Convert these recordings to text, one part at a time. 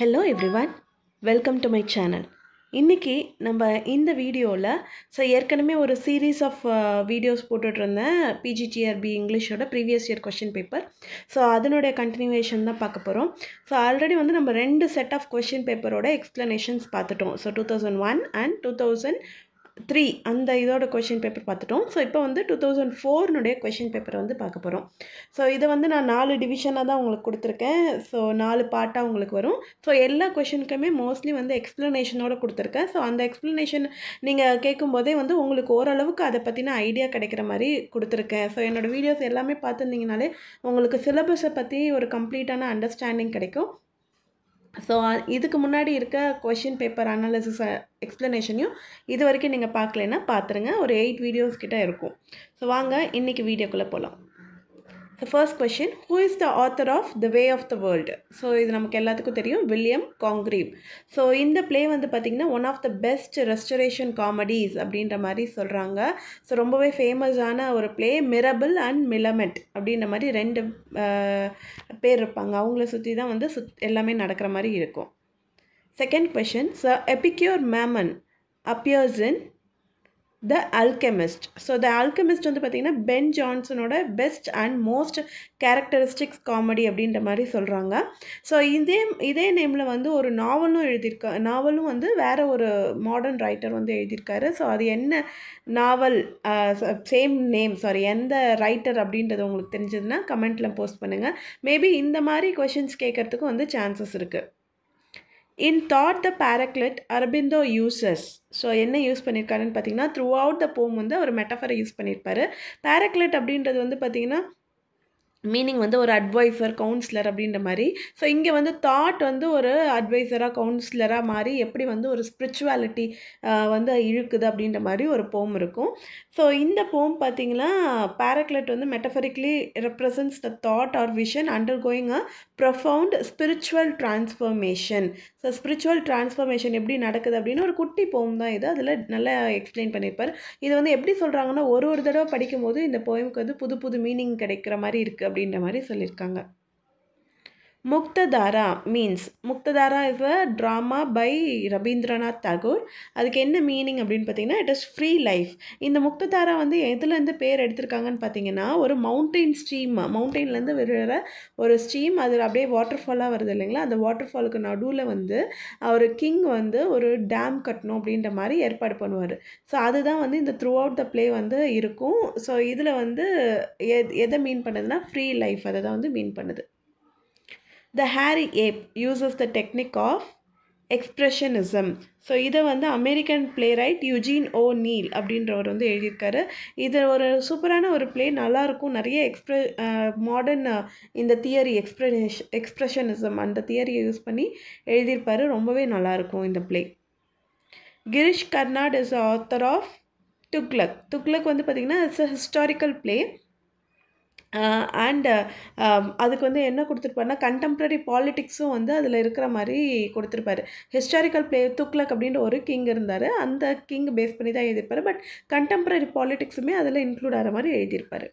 Hello everyone welcome to my channel இன்றைக்கி நம்ம இந்த வீடியோவில் ஸோ ஏற்கனவே ஒரு சீரீஸ் ஆஃப் வீடியோஸ் போட்டுட்ருந்தேன் பிஜிஜிஆர்பி இங்கிலீஷோட previous year question paper so அதனுடைய கண்டினியூவேஷன் தான் பார்க்க போகிறோம் ஸோ ஆல்ரெடி வந்து நம்ம ரெண்டு செட் ஆஃப் கொஷின் பேப்பரோட எக்ஸ்ப்ளனேஷன்ஸ் பார்த்துட்டோம் so two thousand one and two thousand three அந்த இதோட கொஷின் பேப்பர் பார்த்துட்டோம் ஸோ இப்போ வந்து டூ தௌசண்ட் ஃபோர்னுடைய கொஷின் பேப்பர் வந்து பார்க்க போகிறோம் ஸோ இதை வந்து நான் நாலு டிவிஷனாக தான் உங்களுக்கு கொடுத்துருக்கேன் ஸோ நாலு பார்ட்டாக உங்களுக்கு வரும் ஸோ எல்லா கொஷினுக்குமே மோஸ்ட்லி வந்து எக்ஸ்ப்ளனேஷனோட கொடுத்துருக்கேன் ஸோ அந்த எக்ஸ்ப்ளனேஷன் நீங்கள் கேட்கும்போதே வந்து உங்களுக்கு ஓரளவுக்கு அதை பற்றின ஐடியா கிடைக்கிற மாதிரி கொடுத்துருக்கேன் ஸோ என்னோடய வீடியோஸ் எல்லாமே பார்த்துருந்தீங்கனாலே உங்களுக்கு சிலபஸை பற்றி ஒரு கம்ப்ளீட்டான அண்டர்ஸ்டாண்டிங் கிடைக்கும் ஸோ இதுக்கு முன்னாடி இருக்க கொஷின் பேப்பர் அனாலிசிஸ் எக்ஸ்ப்ளனேஷனையும் இது வரைக்கும் நீங்கள் பார்க்கலன்னா பார்த்துருங்க ஒரு எயிட் வீடியோஸ் கிட்டே இருக்கும் ஸோ வாங்க இன்றைக்கி வீடியோக்குள்ளே போகலாம் so first question who is the author of the way of the world so இது நமக்கு எல்லாத்துக்கும் தெரியும் வில்லியம் காங்க்ரீவ் ஸோ இந்த ப்ளே வந்து பார்த்திங்கன்னா one of the best restoration comedies அப்படின்ற மாதிரி சொல்கிறாங்க ஸோ ரொம்பவே ஃபேமஸான ஒரு ப்ளே மிரபிள் அண்ட் மிலமெட் அப்படின்ற மாதிரி ரெண்டு பேர் இருப்பாங்க அவங்கள சுற்றி தான் வந்து சுத் எல்லாமே நடக்கிற மாதிரி இருக்கும் second question so Epicure Mammon appears in the alchemist so the alchemist வந்து பார்த்திங்கன்னா பென் ஜான்சனோட best and most characteristics comedy அப்படின்ற மாதிரி சொல்கிறாங்க ஸோ இதே இதே நேமில் வந்து ஒரு நாவலும் எழுதியிருக்கா நாவலும் வந்து வேறு ஒரு மாடர்ன் ரைட்டர் வந்து எழுதியிருக்காரு ஸோ அது என்ன நாவல் சேம் நேம் சாரி எந்த ரைட்டர் அப்படின்றது உங்களுக்கு தெரிஞ்சதுன்னா கமெண்ட்டில் போஸ்ட் பண்ணுங்கள் மேபி இந்த மாதிரி கொஷின்ஸ் கேட்குறதுக்கு வந்து சான்சஸ் இருக்குது in thought the paraclete Aurobindo uses so என்ன யூஸ் பண்ணியிருக்காருன்னு பார்த்தீங்கன்னா த்ரூ அவுட் த போம் வந்து அவர் மெட்டஃபரை யூஸ் பண்ணியிருப்பார் பேரக்லெட் அப்படின்றது வந்து பார்த்திங்கன்னா மீனிங் வந்து ஒரு அட்வைசர் கவுன்சிலர் அப்படின்ற மாதிரி ஸோ இங்கே வந்து தாட் வந்து ஒரு அட்வைசராக கவுன்சிலராக மாறி எப்படி வந்து ஒரு ஸ்பிரிச்சுவாலிட்டி வந்து இழுக்குது அப்படின்ற மாதிரி ஒரு போம் இருக்கும் ஸோ இந்த போம் பார்த்திங்கன்னா பேரக்லெட் வந்து metaphorically represents the thought or vision undergoing a profound spiritual transformation so spiritual transformation எப்படி நடக்குது அப்படின்னு ஒரு குட்டி போம் தான் இது அதில் நல்லா எக்ஸ்பிளைன் பண்ணியிருப்பார் இது வந்து எப்படி சொல்கிறாங்கன்னா ஒரு ஒரு தடவை படிக்கும்போது இந்த போயமுக்கு வந்து புது புது மீனிங் கிடைக்கிற மாதிரி இருக்குது அப்படின்ற மாதிரி சொல்லியிருக்காங்க Muktadhara means Muktadhara a drama by Rabindranath Tagore அதுக்கு என்ன மீனிங் அப்படின்னு பார்த்தீங்கன்னா இட் இஸ் ஃப்ரீ லைஃப் இந்த முக்ததாரா வந்து எதுலேருந்து பேர் எடுத்திருக்காங்கன்னு பார்த்தீங்கன்னா ஒரு மவுண்டெயின் ஸ்ட்ரீம் மவுண்டெயின்லேருந்து விழுற ஒரு ஸ்ட்ரீம் அதில் அப்படியே வாட்டர் ஃபாலாக வருது இல்லைங்களா அந்த வாட்டர் ஃபாலுக்கு நடுவில் வந்து அவர் கிங் வந்து ஒரு டேம் கட்டணும் அப்படின்ற மாதிரி ஏற்பாடு பண்ணுவார் ஸோ அதுதான் வந்து இந்த த்ரூ அவுட் த ப்ளே வந்து இருக்கும் ஸோ இதில் வந்து எதை மீன் பண்ணுதுன்னா ஃப்ரீ லைஃப் அதை தான் வந்து மீன் பண்ணுது the hairy ape use of the technique of expressionism so இதை வந்து American playwright Eugene O'Neill அப்படின்றவர் வந்து எழுதியிருக்காரு இது ஒரு சூப்பரான ஒரு பிளே நல்லாயிருக்கும் நிறைய எக்ஸ்ப்ர மாடர்ன் இந்த தியரி எக்ஸ்ப்ரெஷ் எக்ஸ்ப்ரெஷனிசம் அந்த தியரியை யூஸ் பண்ணி எழுதியிருப்பார் ரொம்பவே நல்லாயிருக்கும் இந்த play Girish Karnad is author of Tughlaq Tughlaq வந்து பார்த்திங்கன்னா it's a historical play and அதுக்கு வந்து என்ன கொடுத்துருப்பாருன்னா கண்டெம்ப்ரரி பாலிட்டிக்ஸும் வந்து அதில் இருக்கிற மாதிரி கொடுத்துருப்பாரு ஹிஸ்டாரிக்கல் பிளே துக்லக் அப்படின்ற ஒரு கிங் இருந்தார் அந்த கிங் பேஸ் பண்ணி தான் எழுதியிருப்பார் பட் கண்டெம்ப்ரரி பாலிட்டிக்ஸுமே அதில் இன்க்ளூட் ஆகிற மாதிரி எழுதியிருப்பார்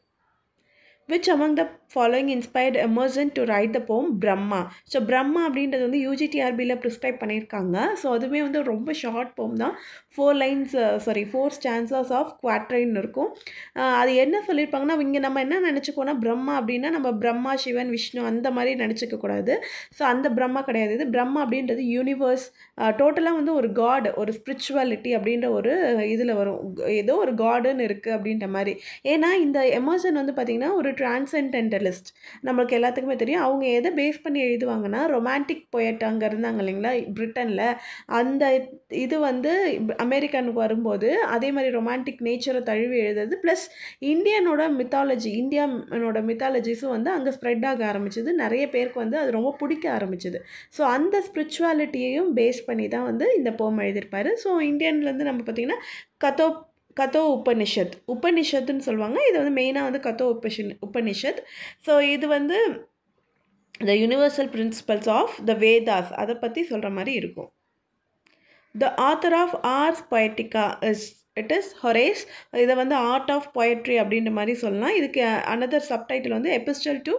which among the following inspired Emerson to write the poem Brahma so Brahma அப்படின்றது வந்து யூஜிடிஆர்பியில் ப்ரிஸ்கிரைப் பண்ணியிருக்காங்க ஸோ அதுவுமே வந்து ரொம்ப ஷார்ட் போம் தான் four lines sorry four stanzas of quatrain இருக்கும் uh, அது என்ன சொல்லியிருப்பாங்கன்னா இங்கே நம்ம என்ன நினச்சிக்கோன்னா பிரம்மா அப்படின்னா நம்ம பிரம்மா சிவன் விஷ்ணு அந்த மாதிரி நினச்சிக்க கூடாது ஸோ அந்த பிரம்மா கிடையாது இது பிரம்மா அப்படின்றது யூனிவர்ஸ் டோட்டலாக uh, வந்து ஒரு காடு ஒரு ஸ்பிரிச்சுவாலிட்டி அப்படின்ற ஒரு இதில் வரும் ஏதோ ஒரு காடுன்னு இருக்குது அப்படின்ற மாதிரி ஏன்னா இந்த எமர்சன் வந்து பார்த்திங்கன்னா ஒரு டிரான்சென்டென்டலிஸ்ட் நம்மளுக்கு எல்லாத்துக்குமே தெரியும் அவங்க எதை பேஸ் பண்ணி எழுதுவாங்கன்னா ரொமான்டிக் பொயட் அங்கே இருந்தாங்க இல்லைங்களா பிரிட்டனில் அந்த இது வந்து அமெரிக்கனுக்கு வரும்போது அதே மாதிரி ரொமான்டிக் நேச்சரை தழுவி எழுதுறது ப்ளஸ் இந்தியனோட மித்தாலஜி இந்தியானோட மித்தாலஜிஸும் வந்து அங்கே ஸ்ப்ரெட் ஆக ஆரம்பிச்சது நிறைய பேருக்கு வந்து அது ரொம்ப பிடிக்க ஆரம்பிச்சது ஸோ அந்த ஸ்பிரிச்சுவாலிட்டியையும் பேஸ் பண்ணி தான் வந்து இந்த போம் எழுதியிருப்பார் ஸோ இந்தியன்லேருந்து நம்ம பார்த்திங்கன்னா கதோ கதோ உபனிஷத் உபனிஷத்துன்னு சொல்லுவாங்க இது வந்து மெயினாக வந்து கதோ உபனிஷன் உபனிஷத் ஸோ இது வந்து the universal principles of the Vedas அதை பற்றி சொல்கிற மாதிரி இருக்கும் the author of Ars Poetica is it is Horace இதை வந்து ஆர்ட் ஆஃப் பொயட்ரி அப்படின்ற மாதிரி சொல்லலாம் இதுக்கு அனதர் சப்டைட்டில் வந்து எபிஸ்டல் டு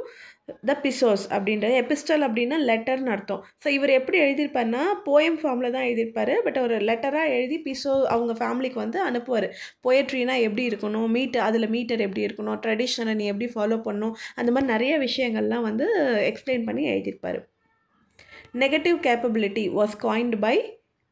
த பிசோஸ் அப்படின்றது எபிஸ்டல் அப்படின்னா லெட்டர்னு அர்த்தம் ஸோ இவர் எப்படி எழுதியிருப்பார்னா போயம் ஃபார்மில் தான் எழுதியிருப்பார் பட் ஒரு லெட்டராக எழுதி பிசோ அவங்க ஃபேமிலிக்கு வந்து அனுப்புவார் போயட்ரினா எப்படி இருக்கணும் மீட்டர் அதில் மீட்டர் எப்படி இருக்கணும் ட்ரெடிஷனை நீ எப்படி ஃபாலோ பண்ணணும் அந்த மாதிரி நிறைய விஷயங்கள்லாம் வந்து எக்ஸ்பிளைன் பண்ணி எழுதியிருப்பார் negative capability was coined by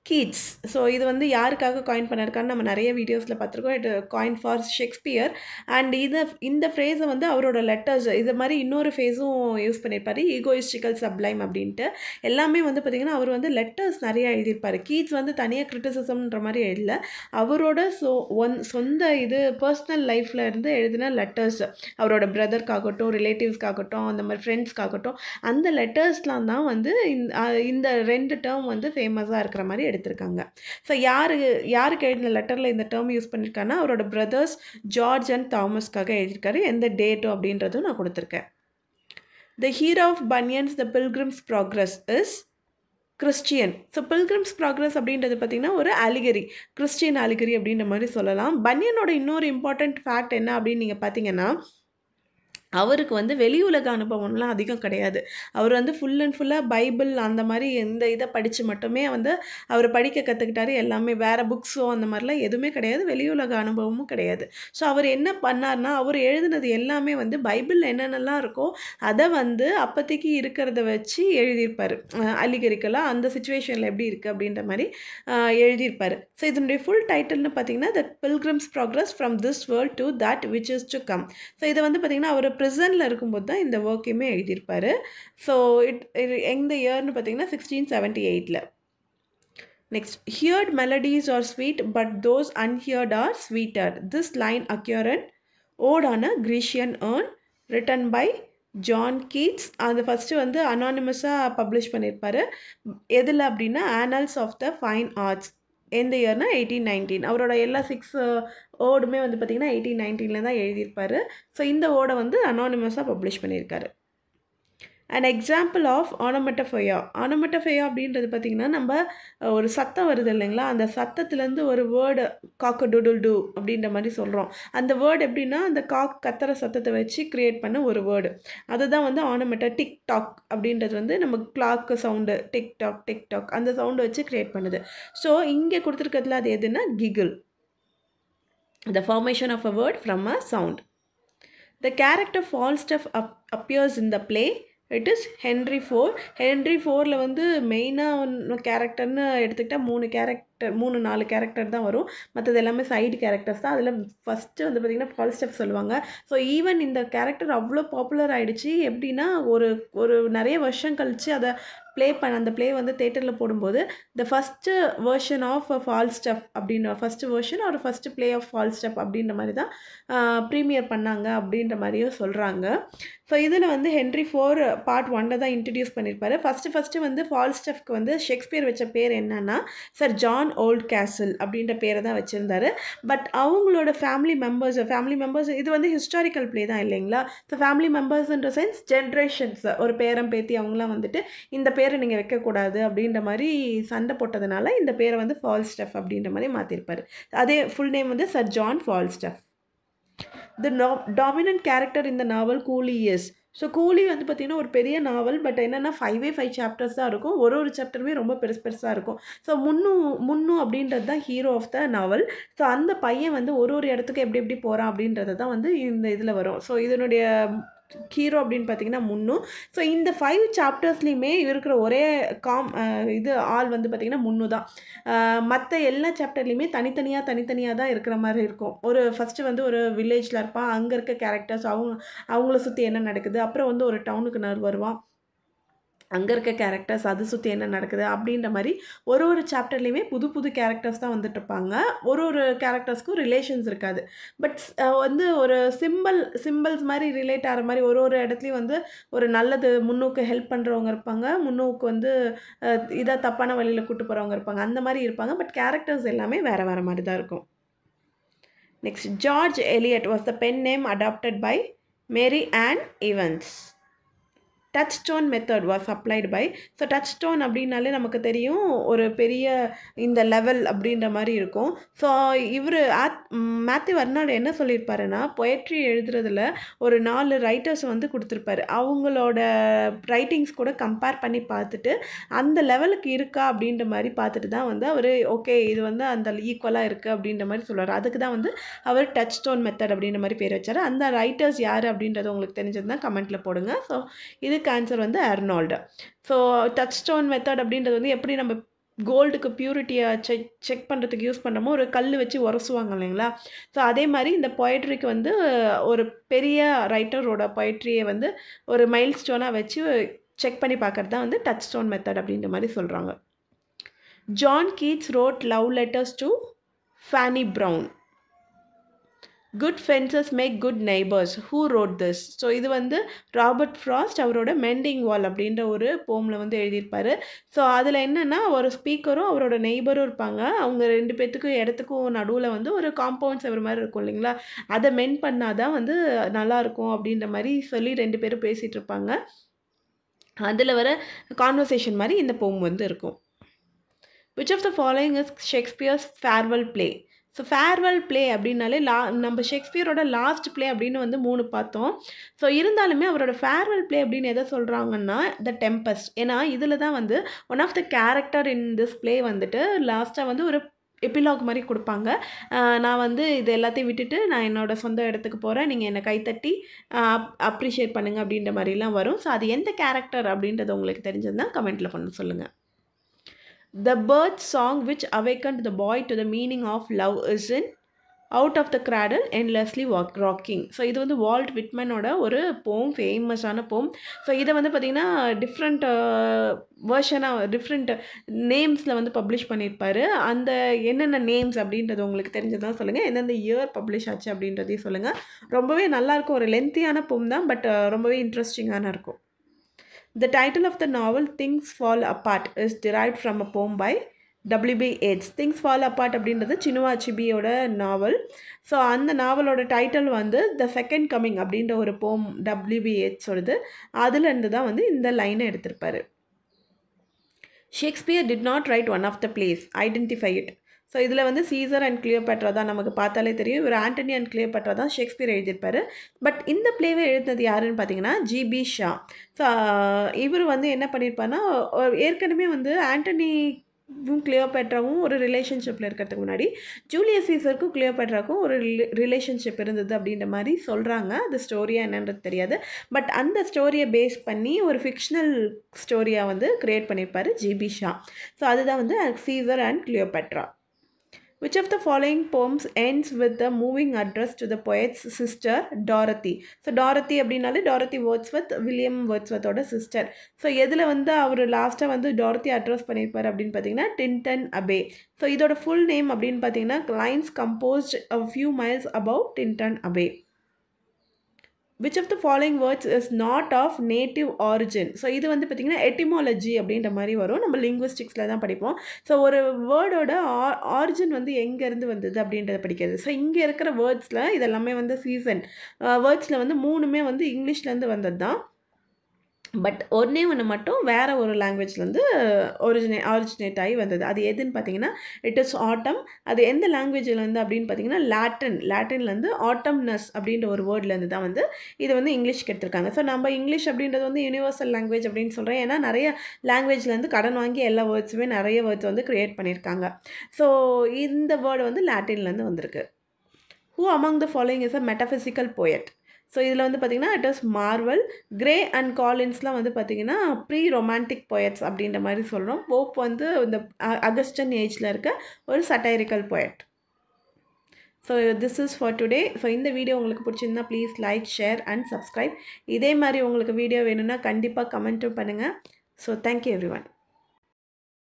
Keats so இது வந்து யாருக்காக காயின் பண்ணியிருக்கான்னு நம்ம நிறைய வீடியோஸில் பார்த்துருக்கோம் it coin for Shakespeare and இதை இந்த ஃப்ரேஸை வந்து அவரோட லெட்டர்ஸ் இது மாதிரி இன்னொரு ஃபேஸும் யூஸ் பண்ணியிருப்பார் ஈகோயிஸ்டிக்கல் சப்ளைம் அப்படின்ட்டு எல்லாமே வந்து பார்த்திங்கன்னா அவர் வந்து லெட்டர்ஸ் நிறையா எழுதியிருப்பார் கீட்ஸ் வந்து தனியாக கிரிட்டிசிசம்ன்ற மாதிரி எழுதல அவரோட ஸோ ஒன் சொந்த இது பர்சனல் லைஃப்பில் இருந்து எழுதின லெட்டர்ஸ் அவரோட பிரதர்க்காகட்டும் ரிலேட்டிவ்ஸ்க்காகட்டும் அந்த மாதிரி ஃப்ரெண்ட்ஸ்க்காகட்டும் அந்த லெட்டர்ஸ்லாம் தான் வந்து இந்த ரெண்டு டேர்ம் வந்து ஃபேமஸாக இருக்கிற மாதிரி எடுத்திருக்காங்க ஸோ யார் யாருக்கு எழுதின லெட்டரில் இந்த டேர்ம் யூஸ் பண்ணியிருக்காங்கன்னா அவரோட பிரதர்ஸ் ஜார்ஜ் அண்ட் தாமஸ்க்காக எழுதியிருக்காரு எந்த டேட்டோ அப்படின்றதும் நான் கொடுத்துருக்கேன் the hero of Bunyan's the Pilgrim's Progress is Christian so Pilgrim's Progress அப்படின்றது பார்த்திங்கன்னா ஒரு அலிகரி கிறிஸ்டியன் அலிகரி அப்படின்ற மாதிரி சொல்லலாம் பனியனோட இன்னொரு இம்பார்ட்டண்ட் ஃபேக்ட் என்ன அப்படின்னு நீங்கள் பார்த்தீங்கன்னா அவருக்கு வந்து வெளி உலக அனுபவம்லாம் அதிகம் கிடையாது அவர் வந்து ஃபுல் அண்ட் ஃபுல்லாக பைபிள் அந்த மாதிரி எந்த இதை படித்து மட்டுமே வந்து அவர் படிக்க கற்றுக்கிட்டாரு எல்லாமே வேறு புக்ஸோ அந்த மாதிரிலாம் எதுவுமே கிடையாது வெளி உலக அனுபவமும் கிடையாது ஸோ அவர் என்ன பண்ணார்னா அவர் எழுதினது எல்லாமே வந்து பைபிளில் என்னென்னலாம் இருக்கோ அதை வந்து அப்போதைக்கு இருக்கிறத வச்சு எழுதியிருப்பார் அலிகரிக்கலாம் அந்த சுச்சுவேஷனில் எப்படி இருக்குது அப்படின்ற மாதிரி எழுதியிருப்பார் ஸோ இதனுடைய ஃபுல் டைட்டில்னு பார்த்தீங்கன்னா the Pilgrim's Progress from this world to that which is to come so இதை வந்து பார்த்திங்கன்னா அவர் ப்ரிசனில் இருக்கும்போது தான் இந்த ஒர்க்கையுமே எழுதியிருப்பார் ஸோ இட் எந்த இயர்னு பார்த்தீங்கன்னா சிக்ஸ்டீன் செவன்ட்டி எயிட்டில் next heard melodies are sweet but those unheard are sweeter this line occur in ஓடான Grecian urn written by John Keats அது ஃபஸ்ட்டு வந்து அனானிமஸாக பப்ளிஷ் பண்ணியிருப்பார் எதில் அப்படின்னா annals of the fine arts எந்த இயர்னா எயிட்டீன் நைன்டீன் அவரோட எல்லா சிக்ஸ் uh, ஓடுமே வந்து பார்த்திங்கன்னா எயிட்டீன் நைன்டீனில் தான் எழுதியிருப்பார் ஸோ இந்த ஓடை வந்து அனானிமஸாக பப்ளிஷ் பண்ணியிருக்காரு and example of onomatopoeia onomatopoeia அப்படின்றது பார்த்திங்கன்னா நம்ம ஒரு சத்தம் வருது இல்லைங்களா அந்த சத்தத்துலேருந்து ஒரு வேர்டு காக்கு டூடுல் டூ அப்படின்ற மாதிரி சொல்கிறோம் அந்த வேர்டு எப்படின்னா அந்த காக் கத்துற சத்தத்தை வச்சு க்ரியேட் பண்ண ஒரு வேர்டு அதுதான் வந்து ஆனமட்ட டிக் டாக் அப்படின்றது வந்து நம்ம clock sound tick tock tick tock அந்த சவுண்டை வச்சு க்ரியேட் பண்ணுது ஸோ இங்கே கொடுத்துருக்கிறதுல அது எதுன்னா giggle the formation of a word from a sound the character Falstaff appears in the play it is Henry four Henry ஃபோரில் வந்து மெயினாக கேரக்டர்னு எடுத்துக்கிட்டால் மூணு கேரக்ட் கேரக்டர் மூணு நாலு கேரக்டர் தான் வரும் மற்றது எல்லாமே சைடு கேரக்டர்ஸ் தான் அதில் ஃபஸ்ட்டு வந்து பார்த்திங்கன்னா ஃபால் ஸ்டெப் சொல்லுவாங்க ஸோ ஈவன் இந்த கேரக்டர் அவ்வளோ பாப்புலர் ஆகிடுச்சு எப்படின்னா ஒரு ஒரு நிறைய வருஷம் கழித்து அதை ப்ளே பண்ண அந்த ப்ளே வந்து தேட்டரில் போடும்போது the first version of Falstaff அப்படின்ற ஃபஸ்ட்டு வேர்ஷன் ஒரு first play of Falstaff அப்படின்ற மாதிரி தான் ப்ரீமியர் பண்ணாங்க அப்படின்ற மாதிரியும் சொல்கிறாங்க ஸோ இதில் வந்து ஹென்ரி ஃபோர் பார்ட் ஒன்னில் தான் இன்ட்ரடியூஸ் பண்ணியிருப்பாரு ஃபஸ்ட்டு ஃபஸ்ட்டு வந்து ஃபால் ஸ்டெஃப்க்கு வந்து ஷேக்ஸ்பியர் வச்ச பேர் என்னன்னா sir John John Oldcastle அப்படின்ற பேரை தான் வச்சுருந்தாரு பட் அவங்களோட ஃபேமிலி மெம்பர்ஸ் ஃபேமிலி மெம்பர்ஸ் இது வந்து ஹிஸ்டாரிக்கல் ப்ளே தான் இல்லைங்களா ஸோ ஃபேமிலி மெம்பர்ஸ்ன்ற சென்ஸ் ஜென்ரேஷன்ஸ் ஒரு பேரம் பேத்தி அவங்களாம் வந்துட்டு இந்த பேரை நீங்கள் வைக்கக்கூடாது அப்படின்ற மாதிரி சண்டை போட்டதுனால இந்த பேரை வந்து ஃபால் அப்படின்ற மாதிரி மாற்றிருப்பார் அதே ஃபுல் நேம் வந்து sir John Falstaff the டா டாமினன்ட் கேரக்டர் இந்த நாவல் கூலி இயர்ஸ் ஸோ கூலி வந்து பார்த்திங்கன்னா ஒரு பெரிய நாவல் பட் என்னென்னா ஃபைவே ஃபைவ் சாப்டர்ஸ் தான் இருக்கும் ஒரு ஒரு சாப்டருமே ரொம்ப பெருசு பெருசாக இருக்கும் ஸோ முன்னு முன்னு அப்படின்றது தான் hero of the novel so அந்த பையன் வந்து ஒரு ஒரு இடத்துக்கு எப்படி எப்படி போகிறான் அப்படின்றது தான் வந்து இந்த இதில் வரும் ஸோ இதனுடைய ஹீரோ அப்படின்னு பார்த்தீங்கன்னா முன்னும் ஸோ இந்த ஃபைவ் சாப்டர்ஸ்லேயுமே இருக்கிற ஒரே காம் இது ஆள் வந்து பார்த்திங்கன்னா முன்னு தான் மற்ற எல்லா சாப்டர்லேயுமே தனித்தனியாக தனித்தனியாக தான் இருக்கிற மாதிரி இருக்கும் ஒரு ஃபஸ்ட்டு வந்து ஒரு வில்லேஜில் இருப்பான் அங்கே இருக்க கேரக்டர்ஸ் அவங்க அவங்கள சுற்றி என்ன நடக்குது அப்புறம் வந்து ஒரு டவுனுக்கு நர் வருவான் அங்கே இருக்க கேரக்டர்ஸ் அது சுற்றி என்ன நடக்குது அப்படின்ற மாதிரி ஒரு ஒரு சாப்டர்லேயுமே புது புது கேரக்டர்ஸ் தான் வந்துட்டுருப்பாங்க ஒரு ஒரு கேரக்டர்ஸ்க்கும் ரிலேஷன்ஸ் இருக்காது பட் வந்து ஒரு சிம்பிள் சிம்பிள்ஸ் மாதிரி ரிலேட் ஆகிற மாதிரி ஒரு ஒரு இடத்துலையும் வந்து ஒரு நல்லது முன்னோக்கு ஹெல்ப் பண்ணுறவங்க இருப்பாங்க முன்னோக்கு வந்து இதாக தப்பான வழியில் கூப்பிட்டு போகிறவங்க இருப்பாங்க அந்த மாதிரி இருப்பாங்க பட் கேரக்டர்ஸ் எல்லாமே வேறு வேறு மாதிரி தான் இருக்கும் next George Eliot was the pen name adopted by Mary Ann Evans touchstone method was applied by so touchstone அப்படின்னாலே நமக்கு தெரியும் ஒரு பெரிய இந்த லெவல் அப்படின்ற மாதிரி இருக்கும் ஸோ இவர் ஆத் மேத்யூ அர்னால்டு என்ன சொல்லியிருப்பாருன்னா பொயட்ரி எழுதுறதுல ஒரு நாலு ரைட்டர்ஸ் வந்து கொடுத்துருப்பாரு அவங்களோட ரைட்டிங்ஸ் கூட கம்பேர் பண்ணி பார்த்துட்டு அந்த லெவலுக்கு இருக்கா அப்படின்ற மாதிரி பார்த்துட்டு தான் வந்து அவர் ஓகே இது வந்து அந்த ஈக்குவலாக இருக்குது அப்படின்ற மாதிரி சொல்லுவார் அதுக்கு தான் வந்து அவர் டச் ஸ்டோன் மெத்தட் அப்படின்ற மாதிரி பேர் வச்சார் அந்த ரைட்டர்ஸ் யார் அப்படின்றது உங்களுக்கு தெரிஞ்சது தான் கமெண்ட்டில் போடுங்க ஸோ இது அதுக்கு ஆன்சர் வந்து Arnold so touchstone method அப்படின்றது வந்து எப்படி நம்ம கோல்டுக்கு பியூரிட்டியை செக் செக் பண்ணுறதுக்கு யூஸ் பண்ணுறமோ ஒரு கல் வச்சு உரசுவாங்க இல்லைங்களா ஸோ அதே மாதிரி இந்த பொயட்ரிக்கு வந்து ஒரு பெரிய ரைட்டரோட பொயட்ரியை வந்து ஒரு மைல் ஸ்டோனாக வச்சு செக் பண்ணி பார்க்குறது தான் வந்து டச் ஸ்டோன் மெத்தட் அப்படின்ற மாதிரி சொல்கிறாங்க John Keats wrote love letters to Fanny Brawne good fences make good neighbours who wrote this so இது வந்து ராபர்ட் ஃப்ராஸ்ட் அவரோட மெண்டிங் வால் அப்படின்ற ஒரு போமில் வந்து எழுதியிருப்பார் ஸோ அதில் என்னென்னா ஒரு ஸ்பீக்கரும் அவரோட நெய்பரும் இருப்பாங்க அவங்க ரெண்டு பேர்த்துக்கும் இடத்துக்கும் நடுவில் வந்து ஒரு காம்பவுண்ட் செவர் மாதிரி இருக்கும் இல்லைங்களா அதை மென் பண்ணால் தான் வந்து நல்லாயிருக்கும் அப்படின்ற மாதிரி சொல்லி ரெண்டு பேரும் பேசிகிட்டு இருப்பாங்க அதில் வர கான்வர்சேஷன் மாதிரி இந்த போம் வந்து இருக்கும் which of the following is Shakespeare's farewell play so farewell play அப்படின்னாலே லா நம்ம ஷேக்ஸ்பியரோட லாஸ்ட் ப்ளே அப்படின்னு வந்து மூணு பார்த்தோம் ஸோ இருந்தாலுமே அவரோட ஃபேர்வெல் ப்ளே அப்படின்னு எதை சொல்கிறாங்கன்னா த டெம்பஸ்ட் ஏன்னா இதில் தான் வந்து one of the character in this play வந்துட்டு லாஸ்ட்டாக வந்து ஒரு எபிலாக் மாதிரி கொடுப்பாங்க நான் வந்து இது எல்லாத்தையும் விட்டுட்டு நான் என்னோடய சொந்த இடத்துக்கு போகிறேன் நீங்கள் என்னை கைத்தட்டி அப் அப்ரிஷியேட் பண்ணுங்கள் அப்படின்ற மாதிரிலாம் வரும் ஸோ அது எந்த கேரக்டர் அப்படின்றது உங்களுக்கு தெரிஞ்சதுன்னா கமெண்ட்டில் பண்ண சொல்லுங்கள் the bird song which awakened the boy to the meaning of love is in out of the cradle endlessly walk rocking so இது வந்து வால்ட் விட்மனோட ஒரு போம் ஃபேமஸான போம் ஸோ இதை வந்து பார்த்திங்கன்னா டிஃப்ரெண்ட் வேர்ஷனாக டிஃப்ரெண்ட் நேம்ஸில் வந்து பப்ளிஷ் பண்ணியிருப்பார் அந்த என்னென்ன நேம்ஸ் அப்படின்றது உங்களுக்கு தெரிஞ்சதான் சொல்லுங்கள் எந்தெந்த இயர் பப்ளிஷ் ஆச்சு அப்படின்றதையும் சொல்லுங்கள் ரொம்பவே நல்லாயிருக்கும் ஒரு லென்த்தியான போம் தான் பட் uh, ரொம்பவே இன்ட்ரெஸ்டிங்கான இருக்கும் The title of the novel Things Fall Apart is derived from a poem by W B Yeats things fall apart அப்படின்றது சினுவா சிபியோட நாவல் ஸோ அந்த நாவலோட டைட்டில் வந்து த செகண்ட் கம்மிங் அப்படின்ற ஒரு போம் டபிள்யூபி ஏட்ஸோடது அதுலேருந்து தான் வந்து இந்த லைனை எடுத்திருப்பார் Shakespeare did not write one of the plays identify it so இதில் வந்து சீசர் அண்ட் கிளியோபேட்ரா தான் நமக்கு பார்த்தாலே தெரியும் இவர் ஆண்டனி அண்ட் கிளியோபேட்ரா தான் ஷேக்ஸ்பியர் எழுதியிருப்பார் பட் இந்த பிளேவை எழுதினது யாருன்னு பார்த்தீங்கன்னா ஜிபி ஷா ஸோ இவர் வந்து என்ன பண்ணியிருப்பார்னா ஏற்கனவே வந்து ஆண்டனி கிளியோபேட்ராவும் ஒரு ரிலேஷன்ஷிப்பில் இருக்கிறதுக்கு முன்னாடி ஜூலியஸ் சீசருக்கும் கிளியோபேட்ராக்கும் ஒரு ரிலேஷன்ஷிப் இருந்தது அப்படின்ற மாதிரி சொல்கிறாங்க அது ஸ்டோரியாக என்னன்றது தெரியாது பட் அந்த ஸ்டோரியை பேஸ் பண்ணி ஒரு ஃபிக்ஷனல் ஸ்டோரியாக வந்து க்ரியேட் பண்ணியிருப்பார் ஜிபி ஷா ஸோ அதுதான் வந்து Caesar and Cleopatra Which of the following poems ends with the moving address to the poet's sister Dorothy? So Dorothy அப்படின்னாலே Dorothy Wordsworth William words வேர்ட்ஸ்வத்தோட சிஸ்டர் ஸோ எதில் வந்து அவர் லாஸ்ட்டாக வந்து டாரத்தி அட்ரஸ் பண்ணியிருப்பார் அப்படின்னு பார்த்தீங்கன்னா டின்டன் அபே ஸோ இதோட ஃபுல் நேம் அப்படின்னு பார்த்தீங்கன்னா lines composed few miles above Tintern Abbey which of the following words is not of native origin so இது வந்து பார்த்திங்கன்னா எட்டிமாலஜி அப்படின்ற மாதிரி வரும் நம்ம லிங்குவிஸ்டிக்ஸில் தான் படிப்போம் ஸோ ஒரு வேர்டோட ஆரிஜின் வந்து எங்கேருந்து வந்தது அப்படின்றத படிக்கிறது ஸோ இங்கே இருக்கிற வேர்ட்ஸில் இதெல்லாமே வந்து சீசன் வேர்ட்ஸில் வந்து மூணுமே வந்து இங்கிலீஷ்லேருந்து வந்தது தான் பட் ஒன்றே ஒன்று மட்டும் வேறு ஒரு லாங்குவேஜ்லேருந்து ஒரிஜினே ஆரிஜினேட் ஆகி வந்தது அது எதுன்னு பார்த்தீங்கன்னா இட் இஸ் ஆட்டம் அது எந்த லாங்குவேஜ்லேருந்து அப்படின்னு பார்த்தீங்கன்னா லேட்டன் லேட்டன்லேருந்து ஆட்டம்னஸ் அப்படின்ற ஒரு வேர்ட்லேருந்து தான் வந்து இது வந்து இங்கிலீஷ்க்கு எடுத்திருக்காங்க ஸோ நம்ம இங்கிலீஷ் அப்படின்றது வந்து யூனிவர்சல் லாங்குவேஜ் அப்படின்னு சொல்கிறேன் ஏன்னா நிறைய லாங்குவேஜ்லேருந்து கடன் வாங்கி எல்லா வேர்ட்ஸுமே நிறைய வேர்ட்ஸ் வந்து க்ரியேட் பண்ணியிருக்காங்க ஸோ இந்த வேர்டு வந்து லேட்டின்லேருந்து வந்திருக்கு who among the following is a metaphysical poet so இதில் வந்து பார்த்திங்கன்னா it is Marvell Gray and காலின்ஸ்லாம் வந்து பார்த்திங்கன்னா ப்ரீ ரொமான்டிக் போயட்ஸ் அப்படின்ற மாதிரி சொல்கிறோம் போப் வந்து இந்த அகஸ்டன் ஏஜில் இருக்க ஒரு satirical poet so this is for today so இந்த வீடியோ உங்களுக்கு பிடிச்சிருந்தா please like share and subscribe இதே மாதிரி உங்களுக்கு வீடியோ வேணும்னா கண்டிப்பாக கமெண்ட்டும் பண்ணுங்கள் ஸோ தேங்க்யூ எவ்ரி ஒன்